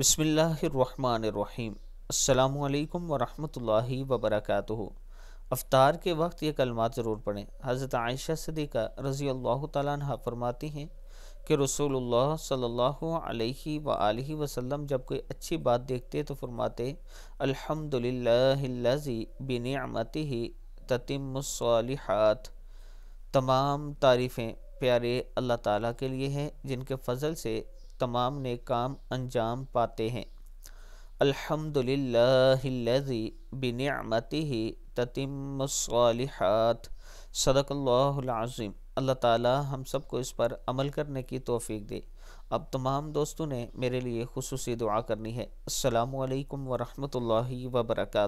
बसमीम् अल्लाम वरहमल वबरक अवतार के वक्त ये कलमात ज़रूर पढ़ें हज़रत आयशा सदीक़ा रज़ी अल्लाह तह फरमाती हैं कि रसूलुल्लाह सल्लल्लाहु अलैहि व वसल्लम जब कोई अच्छी बात देखते तो फरमाते अल्हम्दुलिल्लाहिल्लज़ी बिनिअमतिही ततिम्मुस्सालिहात तमाम तारीफ़ें प्यारे अल्लाह ताला के लिए हैं जिनके फजल से तमाम ने काम अंजाम पाते हैं अल्हम्दुलिल्लाहिल्लज़ी बिनिअमतिही ततिम्मुस्सालिहात सदकल्लाहुल्लाज़ीम अल्लाह ताला हम सबको इस पर अमल करने की तोफ़ी दे अब तमाम दोस्तों ने मेरे लिए खसूस दुआ करनी है अल्लाम वरहमल वर्का